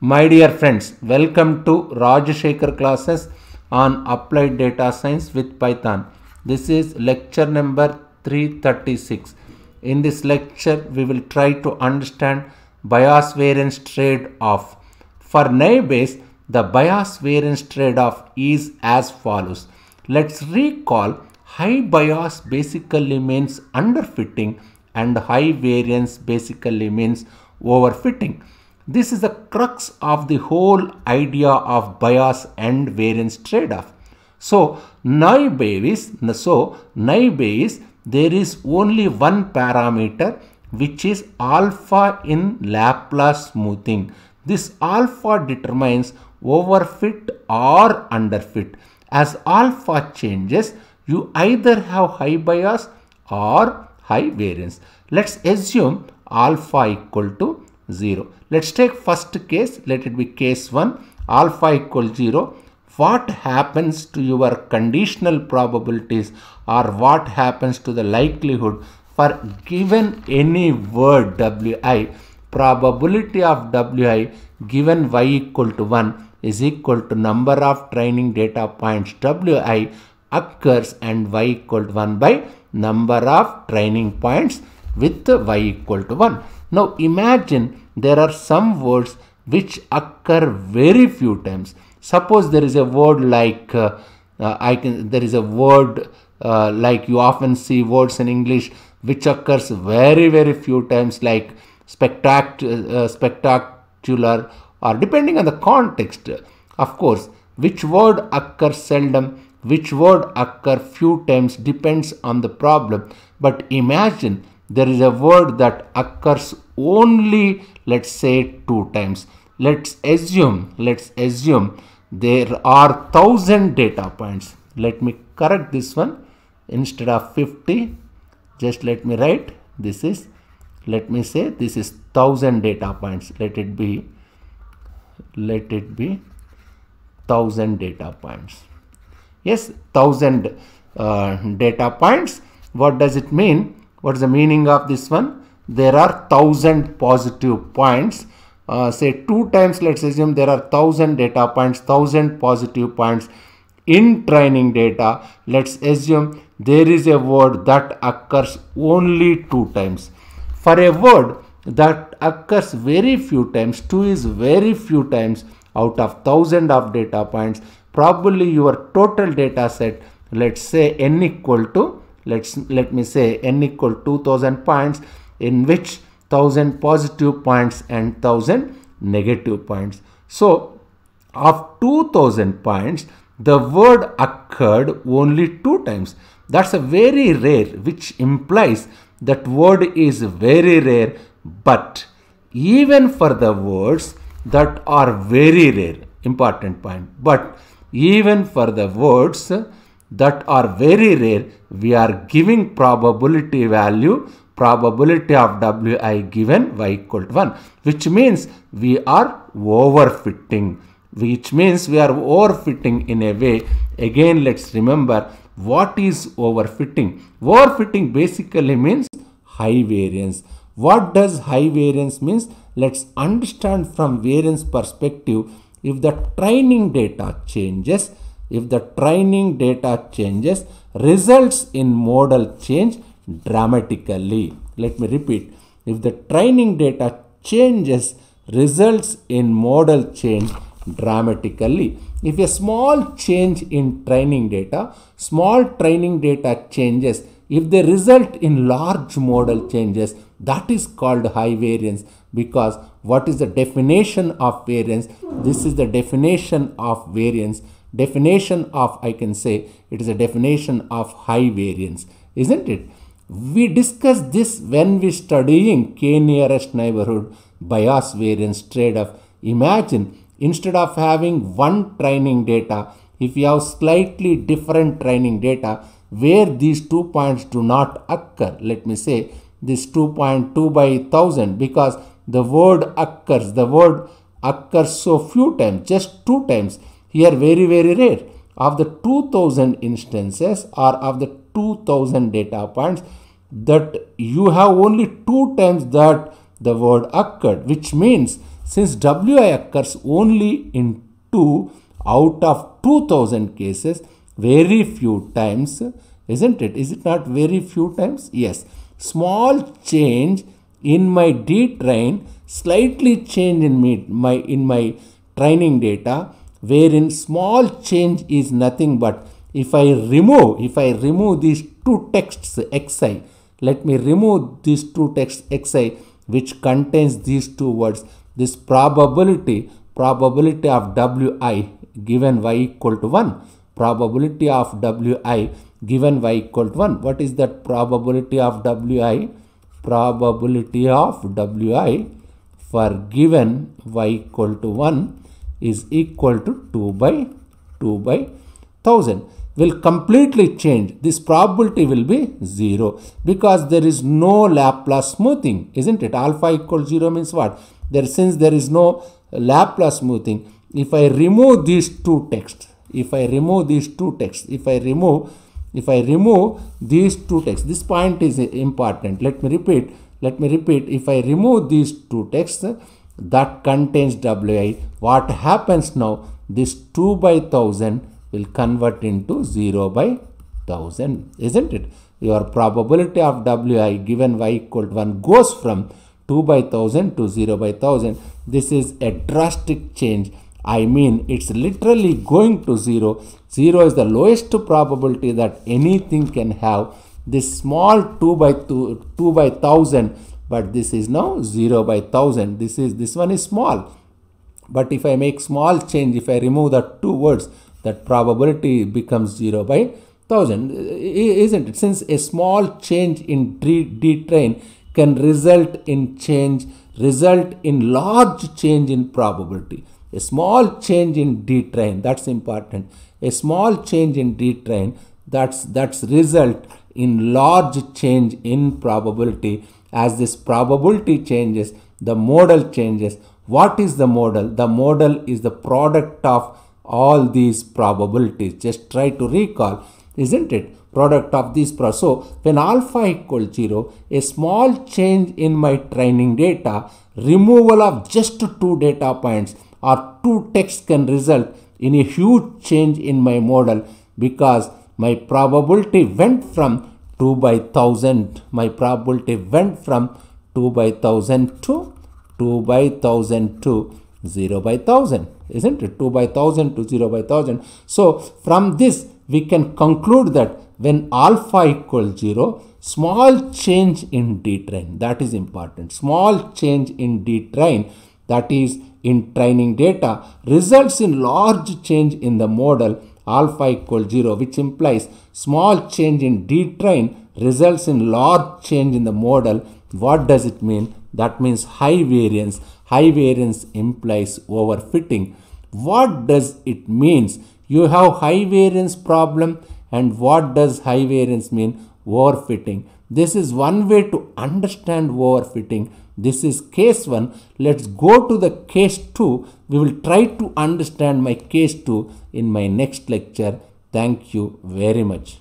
My dear friends, welcome to Rajshekhar classes on Applied Data Science with Python. This is lecture number 336. In this lecture, we will try to understand bias variance trade-off. For naive Bayes, the bias variance trade-off is as follows. Let's recall high bias basically means underfitting and high variance basically means overfitting. This is the crux of the whole idea of bias and variance trade-off. So naive Bayes, so naive Bayes, there is only one parameter which is alpha in Laplace smoothing. This alpha determines overfit or underfit. As alpha changes, you either have high bias or high variance. Let's assume alpha equal to 0. Let's take first case, let it be case 1, alpha equals 0. What happens to your conditional probabilities or what happens to the likelihood for given any word wi, probability of wi given y equal to 1 is equal to number of training data points wi occurs and y equal to 1 by number of training points with y equal to 1. Now imagine there are some words which occur very few times. Suppose there is a word like uh, uh, I can there is a word uh, like you often see words in English which occurs very very few times like uh, spectacular or depending on the context of course which word occurs seldom which word occur few times depends on the problem but imagine there is a word that occurs only let's say two times let's assume let's assume there are thousand data points let me correct this one instead of 50 just let me write this is let me say this is thousand data points let it be let it be thousand data points yes thousand uh, data points what does it mean what is the meaning of this one there are thousand positive points uh, say two times let's assume there are thousand data points thousand positive points in training data let's assume there is a word that occurs only two times for a word that occurs very few times two is very few times out of thousand of data points probably your total data set let's say n equal to let's let me say n equal 2000 points in which 1000 positive points and 1000 negative points so of 2000 points the word occurred only two times that's a very rare which implies that word is very rare but even for the words that are very rare important point but even for the words that are very rare, we are giving probability value, probability of Wi given Y equal to 1, which means we are overfitting, which means we are overfitting in a way. Again, let's remember what is overfitting. Overfitting basically means high variance. What does high variance means? Let's understand from variance perspective if the training data changes if the training data changes results in model change dramatically. Let me repeat. If the training data changes results in model change dramatically. If a small change in training data, small training data changes, if they result in large model changes, that is called high variance because what is the definition of variance? This is the definition of variance definition of, I can say, it is a definition of high variance, isn't it? We discuss this when we studying k nearest neighborhood bias variance trade-off. Imagine instead of having one training data, if you have slightly different training data where these two points do not occur, let me say this 2.2 by 1000 because the word occurs, the word occurs so few times, just two times here very very rare. Of the 2000 instances or of the 2000 data points that you have only two times that the word occurred which means since WI occurs only in 2 out of 2000 cases very few times isn't it is it not very few times yes small change in my D train slightly change in me my in my training data wherein small change is nothing but if I remove, if I remove these two texts xi, let me remove these two texts xi which contains these two words, this probability, probability of wi given y equal to 1, probability of wi given y equal to 1. What is that probability of wi? Probability of wi for given y equal to 1 is equal to 2 by 2 by 1000 will completely change. This probability will be 0 because there is no Laplace smoothing, isn't it? Alpha equals 0 means what? There, since there is no Laplace smoothing, if I remove these two texts, if I remove these two texts, if I remove, if I remove these two texts, this point is important. Let me repeat, let me repeat, if I remove these two texts, that contains Wi. What happens now? This 2 by 1000 will convert into 0 by 1000, isn't it? Your probability of Wi given y equal to 1 goes from 2 by 1000 to 0 by 1000. This is a drastic change. I mean, it's literally going to 0. 0 is the lowest probability that anything can have. This small 2 by 2, 2 by 1000 but this is now 0 by 1000 this is this one is small but if I make small change if I remove the two words that probability becomes 0 by 1000 isn't it since a small change in d, d train can result in change result in large change in probability a small change in d train that's important a small change in d train that's that's result in large change in probability as this probability changes, the model changes. What is the model? The model is the product of all these probabilities. Just try to recall, isn't it? Product of these. Pro so when alpha equals 0, a small change in my training data, removal of just two data points or two texts can result in a huge change in my model because my probability went from 2 by 1000 my probability went from 2 by 1000 to 2 by 1000 to 0 by 1000 isn't it 2 by 1000 to 0 by 1000 so from this we can conclude that when alpha equals 0 small change in d train that is important small change in d train that is in training data results in large change in the model alpha equals 0 which implies small change in D train results in large change in the model. What does it mean? That means high variance. High variance implies overfitting. What does it means? You have high variance problem and what does high variance mean? War fitting. This is one way to understand war fitting. This is case 1. Let's go to the case 2. We will try to understand my case 2 in my next lecture. Thank you very much.